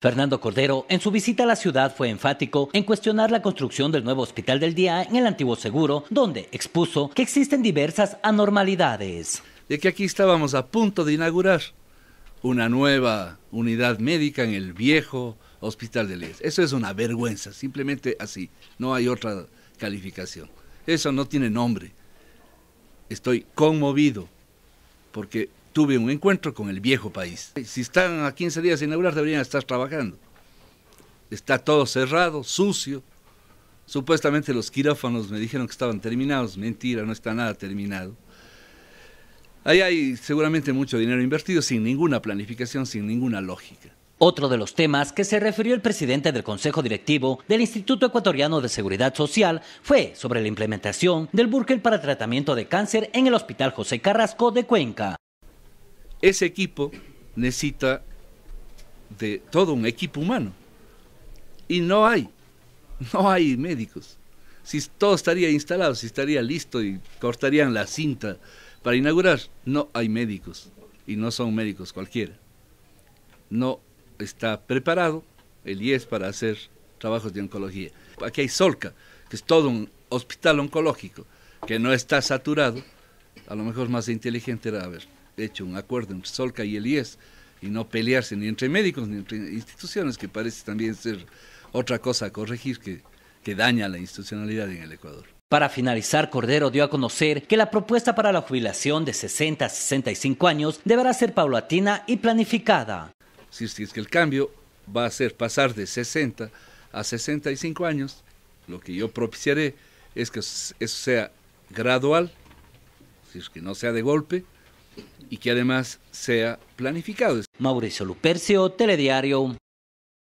Fernando Cordero, en su visita a la ciudad, fue enfático en cuestionar la construcción del nuevo hospital del día en el antiguo seguro, donde expuso que existen diversas anormalidades. De que aquí estábamos a punto de inaugurar una nueva unidad médica en el viejo hospital del Día. Eso es una vergüenza, simplemente así. No hay otra calificación. Eso no tiene nombre. Estoy conmovido porque tuve un encuentro con el viejo país. Si están a 15 días de inaugurar, deberían estar trabajando. Está todo cerrado, sucio. Supuestamente los quirófanos me dijeron que estaban terminados. Mentira, no está nada terminado. Ahí hay seguramente mucho dinero invertido sin ninguna planificación, sin ninguna lógica. Otro de los temas que se refirió el presidente del Consejo Directivo del Instituto Ecuatoriano de Seguridad Social fue sobre la implementación del Burkel para tratamiento de cáncer en el Hospital José Carrasco de Cuenca ese equipo necesita de todo un equipo humano. Y no hay, no hay médicos. Si todo estaría instalado, si estaría listo y cortarían la cinta para inaugurar, no hay médicos. Y no son médicos cualquiera. No está preparado el IES para hacer trabajos de oncología. Aquí hay Solca, que es todo un hospital oncológico, que no está saturado. A lo mejor más inteligente era, a ver, hecho un acuerdo entre Solca y el IES y no pelearse ni entre médicos ni entre instituciones, que parece también ser otra cosa a corregir que, que daña la institucionalidad en el Ecuador. Para finalizar, Cordero dio a conocer que la propuesta para la jubilación de 60 a 65 años deberá ser paulatina y planificada. Si es que el cambio va a ser pasar de 60 a 65 años, lo que yo propiciaré es que eso sea gradual, si es que no sea de golpe, y que además sea planificado. Mauricio Lupercio, Telediario.